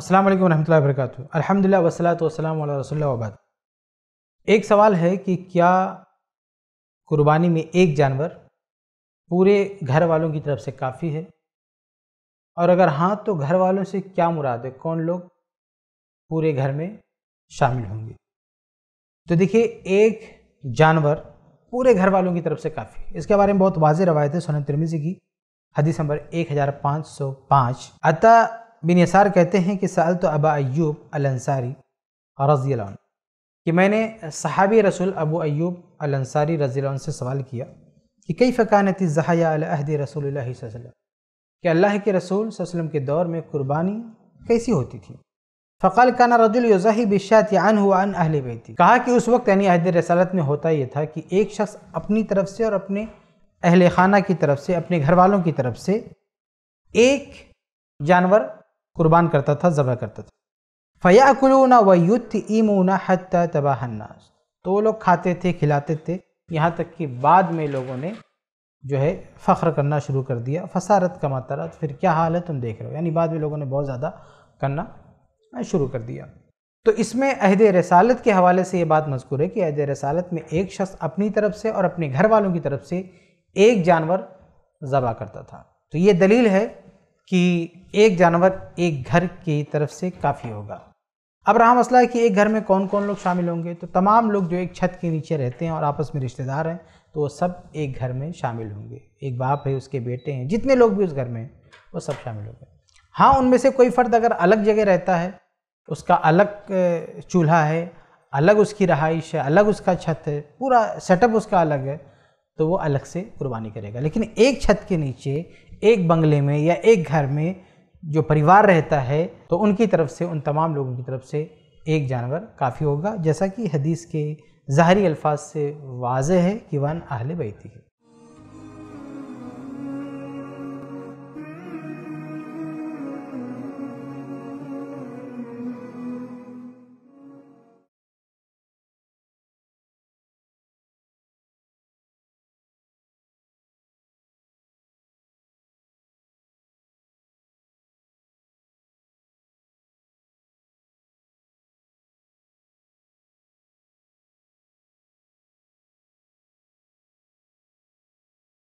अस्सलाम वालेकुम रहमतुल्लाहि वबरकातुहू अल्हम्दुलिल्लाह वसलात वसलाम वाला रसूलुल्लाह एक सवाल है कि क्या कुर्बानी में एक जानवर पूरे घर वालों की तरफ से काफ़ी है और अगर हाँ तो घर वालों से क्या मुराद है कौन लोग पूरे घर में शामिल होंगे तो देखिए एक जानवर पूरे घर वालों की तरफ से काफ़ी है इसके बारे में बहुत वाज रवायत है सोन तिरमिजी की हदीस नंबर एक हज़ार पाँच सौ पाँच अतः बिन यसार कहते हैं कि साल तो अबा अयूब अलंसारी रजी कि मैंने सहाबी रसूल अबू अयूब अलंसारी रजी से सवाल किया कि कई फ़कानत ज़हायाद रसूल वसम कि अल्लाह के रसूल वसलम के दौर में कुर्बानी कैसी होती थी फ़काल काना रजुल योज़ाही बिशात यान हुआ अन अहल बैती कहा कि उस वक्त यानी अहद रसालत में होता ये था कि एक शख्स अपनी तरफ से और अपने अहल खाना की तरफ से अपने घर वालों की तरफ से एक जानवर कुर्बान करता था ज़बह करता था फ़या अकुलूना व युद्ध ईमूना हत्या तबाहन्नास तो वो लोग खाते थे खिलाते थे यहाँ तक कि बाद में लोगों ने जो है फ़ख्र करना शुरू कर दिया फसारत कमाता रहा तो फिर क्या हाल है तुम देख रहे हो यानी बाद में लोगों ने बहुत ज़्यादा करना शुरू कर दिया तो इसमें अहद रसालत के हवाले से ये बात मजकूर है कि अहद रसालत में एक शख्स अपनी तरफ से और अपने घर वालों की तरफ से एक जानवर ज़बा करता था तो ये दलील है कि एक जानवर एक घर की तरफ से काफ़ी होगा अब रहा मसला है कि एक घर में कौन कौन लोग शामिल होंगे तो तमाम लोग जो एक छत के नीचे रहते हैं और आपस में रिश्तेदार हैं तो वो सब एक घर में शामिल होंगे एक बाप है उसके बेटे हैं जितने लोग भी उस घर में हैं वो सब शामिल होंगे हाँ उनमें से कोई फ़र्द अगर अलग जगह रहता है उसका अलग चूल्हा है अलग उसकी रहाइश है अलग उसका छत है पूरा सेटअप उसका अलग है तो वो अलग से कुर्बानी करेगा लेकिन एक छत के नीचे एक बंगले में या एक घर में जो परिवार रहता है तो उनकी तरफ से उन तमाम लोगों की तरफ से एक जानवर काफ़ी होगा जैसा कि हदीस के ज़ाहरी अल्फाज से वाज है कि वन आहल बैती है